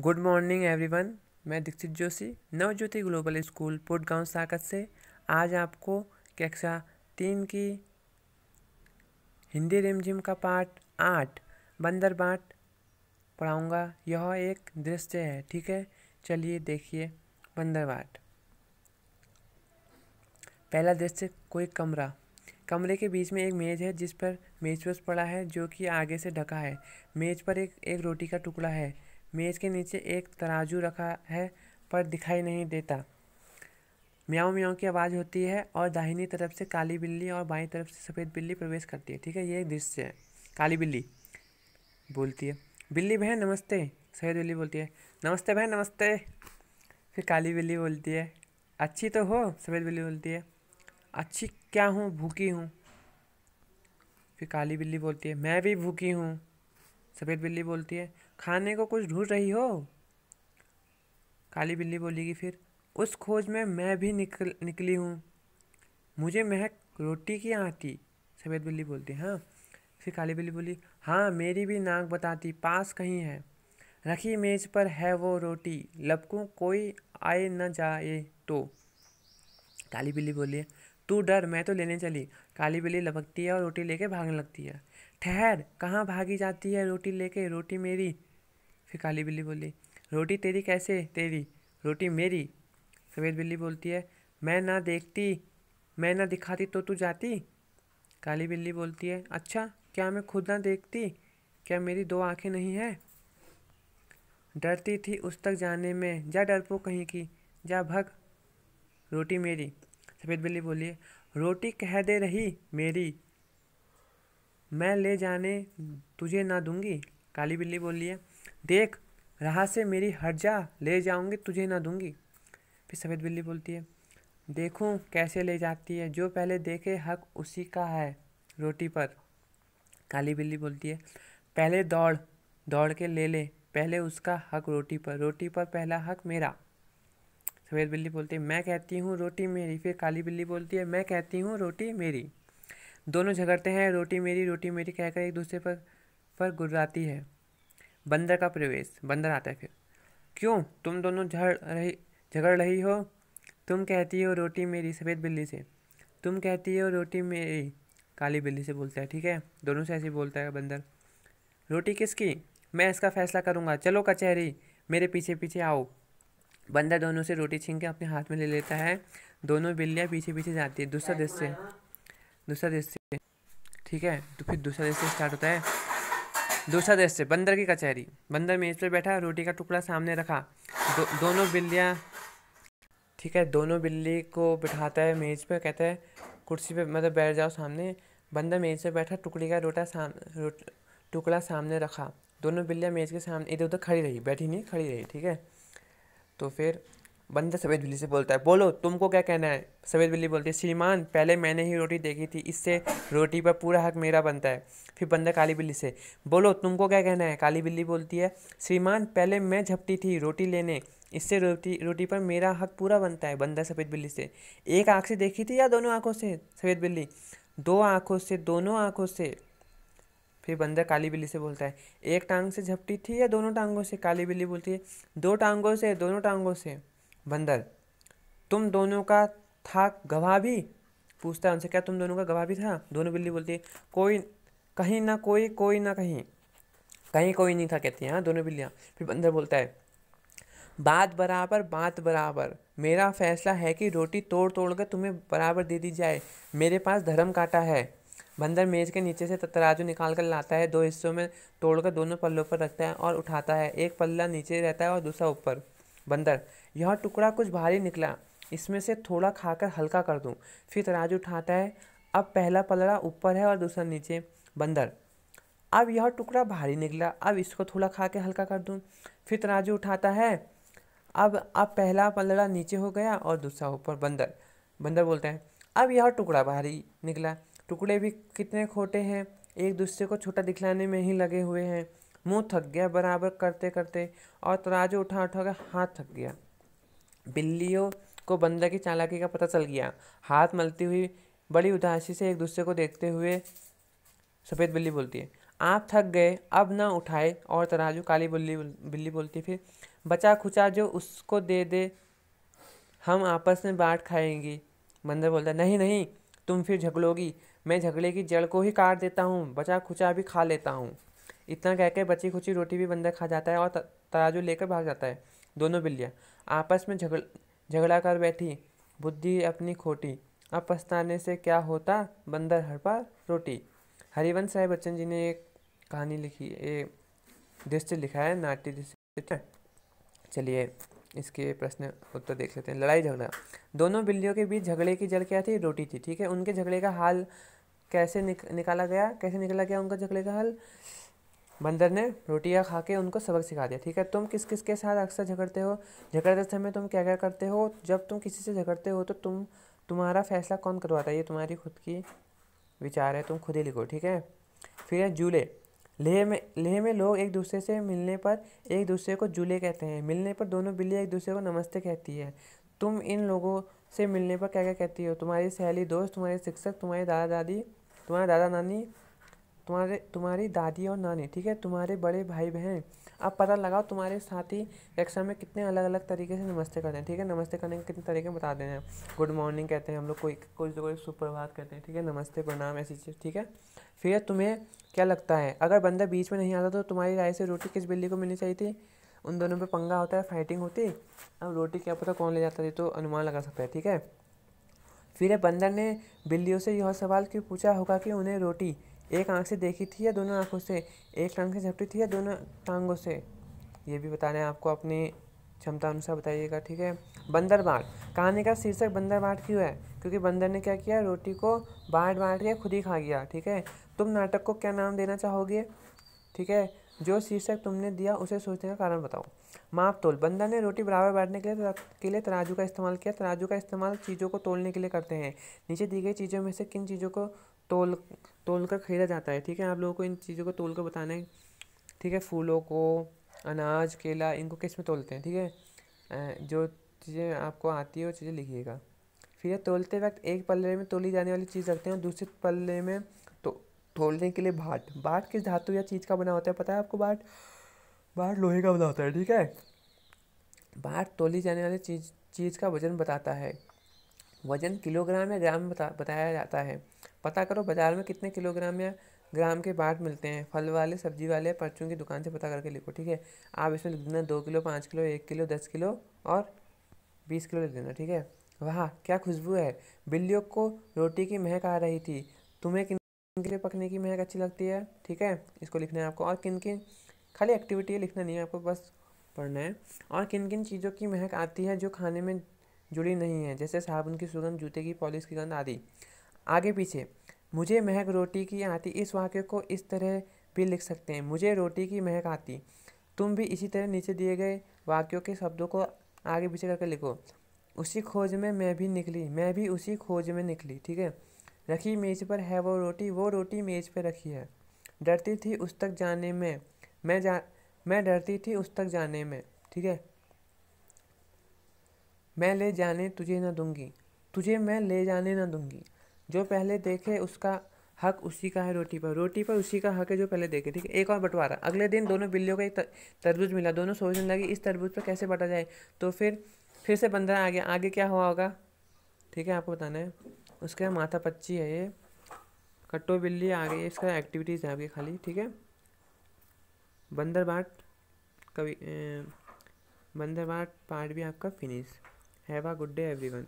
Good morning everyone मैं Dikshit Joshi Navjyoti global school Putgaon साकत से आज आपको कक्षा तीन की हिंदी रिमझिम का पाठ आठ बंदर बाट पढ़ाऊँगा यह एक दृश्य है ठीक है चलिए देखिए बंदर बाट पहला दृश्य कोई कमरा कमरे के बीच में एक मेज है जिस पर मेज पड़ा है जो कि आगे से ढका है मेज पर एक एक रोटी का टुकड़ा है मेज के नीचे एक तराजू रखा है पर दिखाई नहीं देता म्याऊं म्याऊं की आवाज़ होती है और दाहिनी तरफ से काली बिल्ली और बाई तरफ से सफ़ेद बिल्ली प्रवेश करती है ठीक है ये एक दृश्य है काली बिल्ली बोलती है बिल्ली बहन नमस्ते सफ़ेद बिल्ली बोलती है नमस्ते बहन नमस्ते फिर काली बिल्ली बोलती है अच्छी तो हो सफ़ेद बिल्ली बोलती है अच्छी क्या हूँ भूखी हूँ फिर काली बिल्ली बोलती है मैं भी भूखी हूँ सफ़ेद बिल्ली बोलती है खाने को कुछ ढूंढ रही हो काली बिल्ली बोलेगी फिर उस खोज में मैं भी निकल निकली हूँ मुझे महक रोटी की आती सफ़ेद बिल्ली बोलती हाँ फिर काली बिल्ली बोली हाँ मेरी भी नाक बताती पास कहीं है रखी मेज पर है वो रोटी लपकू कोई आए न जाए तो काली बिल्ली बोली तू डर मैं तो लेने चली काली बिल्ली लपकती है और रोटी लेके भागने लगती है ठहर कहाँ भागी जाती है रोटी लेके रोटी मेरी फिर काली बिल्ली बोली रोटी तेरी कैसे तेरी रोटी मेरी सफ़ेद बिल्ली बोलती है मैं ना देखती मैं ना दिखाती तो तू जाती काली बिल्ली बोलती है अच्छा क्या मैं खुद ना देखती क्या मेरी दो आंखें नहीं हैं डरती थी उस तक जाने में जा डरपो कहीं की जा भग रोटी मेरी सफ़ेद बिल्ली बोली रोटी कह दे रही मेरी मैं ले जाने तुझे ना दूंगी काली बिल्ली बोली है देख राह से मेरी हर्जा जा ले जाऊंगी तुझे ना दूंगी फिर सफ़ेद बिल्ली बोलती है देखूं कैसे ले जाती है जो पहले देखे हक उसी का है रोटी पर काली बिल्ली बोलती है पहले दौड़ दौड़ के ले ले पहले उसका हक रोटी पर रोटी पर पहला हक मेरा सफ़ेद बिल्ली बोलती है मैं कहती हूँ रोटी मेरी फिर काली बिल्ली बोलती है मैं कहती हूँ रोटी मेरी दोनों झगड़ते हैं रोटी मेरी रोटी मेरी कहकर एक दूसरे पर पर गुजराती है बंदर का प्रवेश बंदर आता है फिर क्यों तुम दोनों झड़ रही झगड़ रही हो तुम कहती हो रोटी मेरी सफ़ेद बिल्ली से तुम कहती हो रोटी मेरी काली बिल्ली से बोलता है ठीक है दोनों से ऐसे बोलता है बंदर रोटी किसकी मैं इसका फैसला करूँगा चलो कचहरी मेरे पीछे पीछे आओ बंदर दोनों से रोटी छीन के अपने हाथ में ले लेता है दोनों बिल्लियाँ पीछे पीछे जाती है दूसरा दृश्य दूसरा दृश्य ठीक है तो फिर दूसरा दृश्य स्टार्ट होता है दूसरा दृश्य बंदर की कचहरी बंदर मेज पर बैठा रोटी का टुकड़ा सामने रखा दो, दोनों बिल्लियाँ ठीक है दोनों बिल्ली को बिठाता है मेज पर कहता है कुर्सी पर मतलब बैठ जाओ सामने बंदर मेज पर बैठा टुकड़ी का रोटा साम रोट, टुकड़ा सामने रखा दोनों बिल्लियाँ मेज के सामने इधर उधर खड़ी रही बैठी नहीं खड़ी रही ठीक है तो फिर बंदा सफ़ेद बिल्ली से बोलता है बोलो तुमको क्या कहना है सफ़ेद बिल्ली बोलती है श्रीमान पहले मैंने ही रोटी देखी थी इससे रोटी पर पूरा हक मेरा बनता है फिर बंदा काली बिल्ली से बोलो तुमको क्या कहना है काली बिल्ली बोलती है श्रीमान पहले मैं झपटी थी रोटी लेने इससे रोटी रोटी पर मेरा हक पूरा बनता है बंदा सफ़ेद बिल्ली से एक आँख से देखी थी या दोनों आँखों से सफ़ेद बिल्ली दो आँखों से दोनों आँखों से फिर बंदर काली बिल्ली से बोलता है एक टांग से झपटी थी या दोनों टांगों से काली बिल्ली बोलती है दो टांगों से दोनों टांगों से बंदर तुम दोनों का था गवाह भी पूछता है उनसे क्या तुम दोनों का गवाह भी था दोनों बिल्ली बोलती है कोई कहीं ना कोई कोई ना कहीं कहीं कोई नहीं था कहती हैं हाँ दोनों बिल्लियाँ फिर बंदर बोलता है बात बराबर बात बराबर मेरा फैसला है कि रोटी तोड़ तोड़ कर तुम्हें बराबर दे दी जाए मेरे पास धर्म काटा है बंदर मेज के नीचे से तराजू निकाल कर लाता है दो हिस्सों में तोड़कर दोनों पल्लों पर रखता है और उठाता है एक पल्ला नीचे रहता है और दूसरा ऊपर बंदर यह टुकड़ा कुछ भारी निकला इसमें से थोड़ा खाकर हल्का कर दूँ फिर तराजू उठाता है अब पहला पलड़ा ऊपर है और दूसरा नीचे बंदर अब यह टुकड़ा भारी निकला अब इसको थोड़ा खा के हल्का कर दूँ फिर तराजू उठाता है अब अब पहला पलड़ा नीचे हो गया और दूसरा ऊपर बंदर बंदर बोलते हैं अब यह टुकड़ा भारी निकला टुकड़े भी कितने खोटे हैं एक दूसरे को छोटा दिखलाने में ही लगे हुए हैं मुंह थक गया बराबर करते करते और तराजू उठा उठा कर हाथ थक गया बिल्लियों को बंदर की चालाकी का पता चल गया हाथ मलती हुई बड़ी उदासी से एक दूसरे को देखते हुए सफ़ेद बिल्ली बोलती है आप थक गए अब ना उठाए और तराजू काली बिल्ली बिल्ली बोलती फिर बचा खुचा जो उसको दे दे हम आपस में बाँट खाएंगी बंदर बोलता नहीं नहीं तुम फिर झगड़ोगी मैं झगड़े की जड़ को ही काट देता हूँ बचा खुचा भी खा लेता हूँ इतना कह के बची खुची रोटी भी बंदा खा जाता है और तराजू लेकर भाग जाता है दोनों बिल्लियाँ आपस में झगड़ झगड़ा कर बैठी बुद्धि अपनी खोटी अब पछताने से क्या होता बंदर हड़पा रोटी हरिवंश राय बच्चन जी ने एक कहानी लिखी एक दृश्य लिखा है नाट्य दृश्य चलिए इसके प्रश्न उत्तर देख लेते हैं लड़ाई झगड़ा दोनों बिल्लियों के बीच झगड़े की जड़ क्या थी रोटी थी ठीक है उनके झगड़े का हाल कैसे निक, निकाला गया कैसे निकाला गया उनका झगड़े का हाल बंदर ने रोटियाँ खा के उनको सबक सिखा दिया ठीक है तुम किस किस के साथ अक्सर झगड़ते हो झगड़ते समय तुम क्या क्या करते हो जब तुम किसी से झगड़ते हो तो तुम तुम्हारा फैसला कौन करवाता है ये तुम्हारी खुद की विचार है तुम खुद ही लिखो ठीक है फिर है झूले लेह में लेह में लोग एक दूसरे से मिलने पर एक दूसरे को जूले कहते हैं मिलने पर दोनों बिल्ली एक दूसरे को नमस्ते कहती है तुम इन लोगों से मिलने पर क्या क्या कहती हो तुम्हारी सहेली दोस्त तुम्हारे शिक्षक तुम्हारे दादा दादी तुम्हारे दादा नानी तुम्हारे तुम्हारी दादी और नानी ठीक है तुम्हारे बड़े भाई बहन अब पता लगाओ तुम्हारे साथी कक्षा में कितने अलग अलग तरीके से नमस्ते करते हैं ठीक है नमस्ते करने के कितने तरीके बता देते हैं गुड मॉर्निंग कहते हैं हम लोग कोई कुछ कोई सुप्रभात कहते हैं ठीक है नमस्ते प्रणाम ऐसी चीज़ ठीक है फिर तुम्हें क्या लगता है अगर बंदा बीच में नहीं आता तो तुम्हारी राय से रोटी किस बिल्ली को मिलनी चाहिए थी उन दोनों पर पंगा होता है फाइटिंग होती अब रोटी क्या पता कौन ले जाता थी तो अनुमान लगा सकता है ठीक है फिर बंदर ने बिल्लियों से यह सवाल क्यों पूछा होगा कि उन्हें रोटी एक आंख से देखी थी या दोनों आंखों से एक टांग से झपटी थी या दोनों टांगों से ये भी बताना है आपको अपनी क्षमता अनुसार बताइएगा ठीक है बंदर बाँट कहानी का शीर्षक बंदर बाँट क्यों है क्योंकि बंदर ने क्या किया रोटी को बाँट बाँट के खुद ही खा गया ठीक है तुम नाटक को क्या नाम देना चाहोगे ठीक है जो शीर्षक तुमने दिया उसे सोचने का कारण बताओ माप तोल बंदर ने रोटी बराबर बांटने के लिए के लिए तराजू का इस्तेमाल किया तराजू का इस्तेमाल चीज़ों को तोलने के लिए करते हैं नीचे दी गई चीज़ों में से किन चीज़ों को तोल तोल कर ख़रीदा जाता है ठीक है आप लोगों को इन चीज़ों को तोल कर बताना है ठीक है फूलों को अनाज केला इनको किस में तोलते हैं ठीक है जो चीज़ें आपको आती है वो चीज़ें लिखिएगा फिर यह तोलते वक्त एक पल्ले में तोली जाने वाली चीज़ रखते हैं और दूसरे पल्ले में तो तोलने के लिए बाट बाट किस धातु या चीज़ का बना होता है पता है आपको बाट बाट लोहे का बना होता है ठीक है बाट तोली जाने वाली चीज़ चीज़ का वजन बताता है वजन किलोग्राम या ग्राम बता बताया जाता है पता करो बाज़ार में कितने किलोग्राम या ग्राम के बाट मिलते हैं फल वाले सब्जी वाले परचून की दुकान से पता करके लिखो ठीक है आप इसमें लिख देना दो किलो पाँच किलो एक किलो दस किलो और बीस किलो लिख देना ठीक है वाह क्या खुशबू है बिल्लियों को रोटी की महक आ रही थी तुम्हें किन किन के लिए पकने की महक अच्छी लगती है ठीक है इसको लिखना है आपको और किन किन खाली एक्टिविटी लिखना नहीं है आपको बस पढ़ना है और किन किन चीज़ों की महक आती है जो खाने में जुड़ी नहीं है जैसे साबुन की सुगंध जूते की पॉलिश की गंध आदि आगे पीछे मुझे महक रोटी की आती इस वाक्य को इस तरह भी लिख सकते हैं मुझे रोटी की महक आती तुम भी इसी तरह नीचे दिए गए वाक्यों के शब्दों को आगे पीछे करके लिखो उसी खोज में मैं भी निकली मैं भी उसी खोज में निकली ठीक है रखी मेज़ पर है वो रोटी वो रोटी मेज़ पर रखी है डरती थी उस तक जाने में मैं जा मैं डरती थी उस तक जाने में ठीक है मैं ले जाने तुझे ना दूंगी तुझे मैं ले जाने ना दूंगी जो पहले देखे उसका हक उसी का है रोटी पर रोटी पर उसी का हक है जो पहले देखे ठीक है एक और बंटवारा अगले दिन दोनों बिल्लियों का एक तरबूज मिला दोनों सोचने लगे इस तरबूज पर कैसे बटा जाए तो फिर फिर से बंदर आ गया आगे क्या हुआ होगा ठीक है आपको बताना है उसके माथा पच्ची है ये कट्टो बिल्ली आ गई इसका एक्टिविटीज़ है आपकी खाली ठीक है बंदर बाट कवि बंदर बाट पार्ट भी आपका finish Have a good day everyone.